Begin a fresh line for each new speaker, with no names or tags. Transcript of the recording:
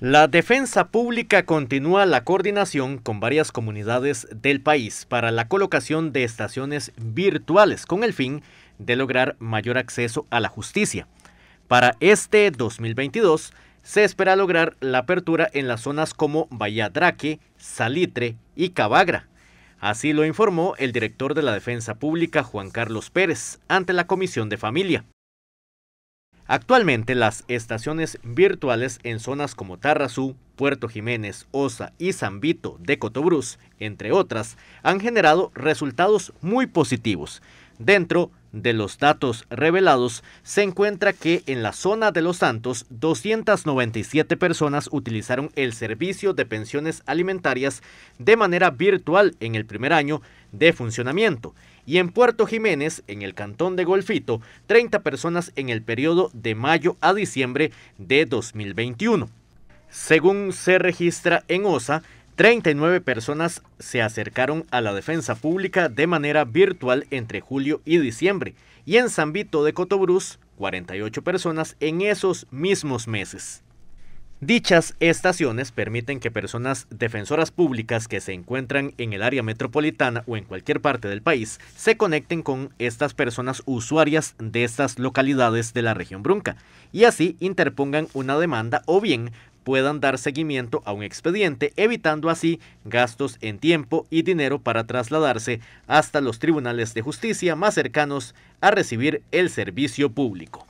La defensa pública continúa la coordinación con varias comunidades del país para la colocación de estaciones virtuales con el fin de lograr mayor acceso a la justicia. Para este 2022 se espera lograr la apertura en las zonas como Draque, Salitre y Cabagra. Así lo informó el director de la Defensa Pública, Juan Carlos Pérez, ante la Comisión de Familia. Actualmente las estaciones virtuales en zonas como Tarrazú, Puerto Jiménez, Osa y San Vito de Cotobruz, entre otras, han generado resultados muy positivos dentro de los datos revelados, se encuentra que en la zona de Los Santos, 297 personas utilizaron el servicio de pensiones alimentarias de manera virtual en el primer año de funcionamiento. Y en Puerto Jiménez, en el cantón de Golfito, 30 personas en el periodo de mayo a diciembre de 2021. Según se registra en OSA, 39 personas se acercaron a la defensa pública de manera virtual entre julio y diciembre y en San Vito de Cotobruz 48 personas en esos mismos meses. Dichas estaciones permiten que personas defensoras públicas que se encuentran en el área metropolitana o en cualquier parte del país se conecten con estas personas usuarias de estas localidades de la región brunca y así interpongan una demanda o bien puedan dar seguimiento a un expediente, evitando así gastos en tiempo y dinero para trasladarse hasta los tribunales de justicia más cercanos a recibir el servicio público.